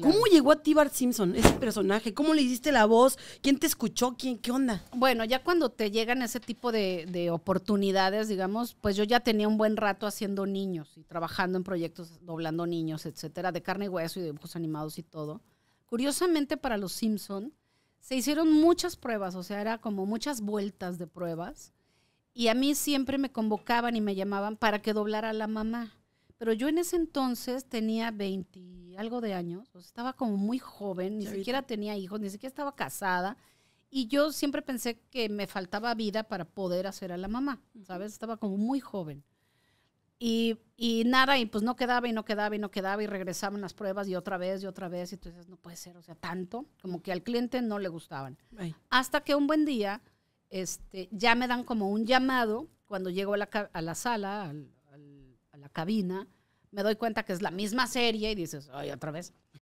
¿Cómo llegó a ti Bart Simpson, ese personaje? ¿Cómo le hiciste la voz? ¿Quién te escuchó? ¿Quién, ¿Qué onda? Bueno, ya cuando te llegan ese tipo de, oportunidades, digamos, pues yo ya tenía un buen rato haciendo niños y trabajando en proyectos, doblando niños, etcétera, de carne y hueso y dibujos animados y todo. Curiosamente para los Simpson se hicieron muchas pruebas, o sea, era como muchas vueltas de pruebas. Y a mí siempre me convocaban y me llamaban para que doblara a la mamá. Pero yo en ese entonces tenía 20 algo de años, estaba como muy joven, ni siquiera tenía hijos, ni siquiera estaba casada. Y yo siempre pensé que me faltaba vida para poder hacer a la mamá, ¿sabes? Estaba como muy joven. Y, y, nada, y pues no quedaba y no quedaba y no quedaba y regresaban las pruebas y otra vez y otra vez. Y entonces no puede ser, o sea, tanto, como que al cliente no le gustaban. Hasta que un buen día este, ya me dan como un llamado cuando llego a la, a la sala, a la cabina, me doy cuenta que es la misma serie y dices, ay, otra vez.